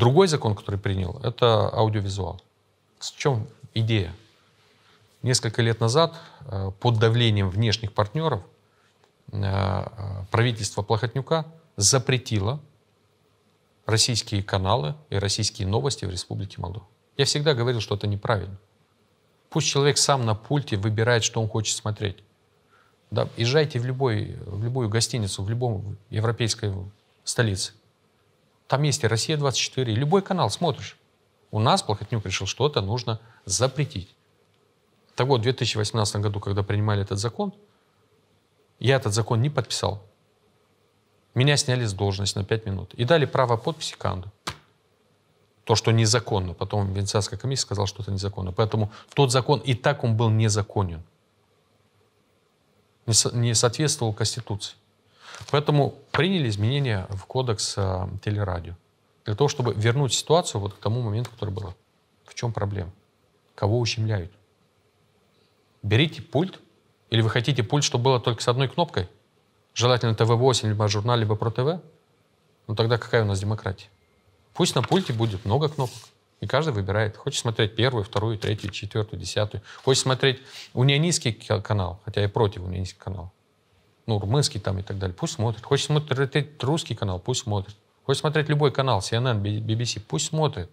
Другой закон, который принял, это аудиовизуал. В чем идея? Несколько лет назад э, под давлением внешних партнеров э, э, правительство Плохотнюка запретило российские каналы и российские новости в Республике Молдова. Я всегда говорил, что это неправильно. Пусть человек сам на пульте выбирает, что он хочет смотреть. Да, езжайте в, любой, в любую гостиницу, в любом европейской столице. Там есть и «Россия-24», и любой канал смотришь. У нас Плохотнюк решил, что это нужно запретить. Того в 2018 году, когда принимали этот закон, я этот закон не подписал. Меня сняли с должности на 5 минут и дали право подписи Канду. То, что незаконно. Потом Венецианская комиссия сказала, что это незаконно. Поэтому тот закон и так он был незаконен. Не, со не соответствовал Конституции. Поэтому приняли изменения в кодекс э, телерадио для того, чтобы вернуть ситуацию вот к тому моменту, который был. В чем проблема? Кого ущемляют? Берите пульт, или вы хотите пульт, чтобы было только с одной кнопкой? Желательно ТВ-8, либо журнал, либо про ТВ, Ну тогда какая у нас демократия? Пусть на пульте будет много кнопок. И каждый выбирает. Хочет смотреть первую, вторую, третью, четвертую, десятую. Хочет смотреть унионистский канал, хотя я против унионистского канала ну, румынский там и так далее, пусть смотрит. Хочет смотреть русский канал, пусть смотрит. Хочет смотреть любой канал, CNN, BBC, пусть смотрит.